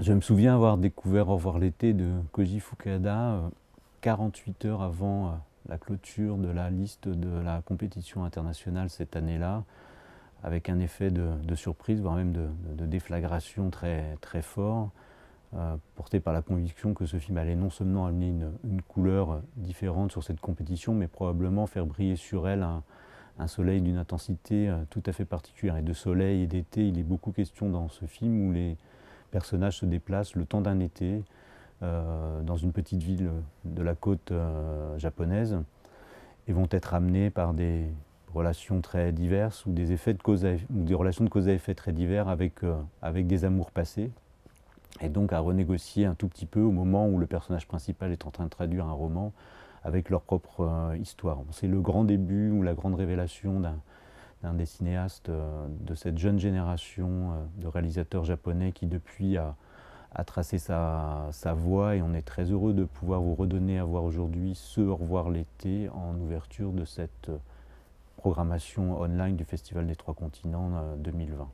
Je me souviens avoir découvert Au revoir l'été de Koji Fukada 48 euh, heures avant euh, la clôture de la liste de la compétition internationale cette année-là, avec un effet de, surprise, voire même de, déflagration très, très fort, euh, porté par la conviction que ce film allait non seulement amener une, couleur différente sur cette compétition, mais probablement faire briller sur elle un soleil d'une intensité tout à fait particulière. Et de soleil et d'été, il est beaucoup question dans ce film où les, personnages se déplace le temps d'un été euh, dans une petite ville de la côte euh, japonaise et vont être amenés par des relations très diverses ou des, effets de cause ou des relations de cause à effet très divers avec, euh, avec des amours passés et donc à renégocier un tout petit peu au moment où le personnage principal est en train de traduire un roman avec leur propre histoire. C'est le grand début ou la grande révélation d'un un des cinéastes euh, de cette jeune génération euh, de réalisateurs japonais qui depuis a, tracé sa, sa, voie et on est très heureux de pouvoir vous redonner à voir aujourd'hui ce Au revoir l'été en ouverture de cette euh, programmation online du Festival des Trois Continents 2020.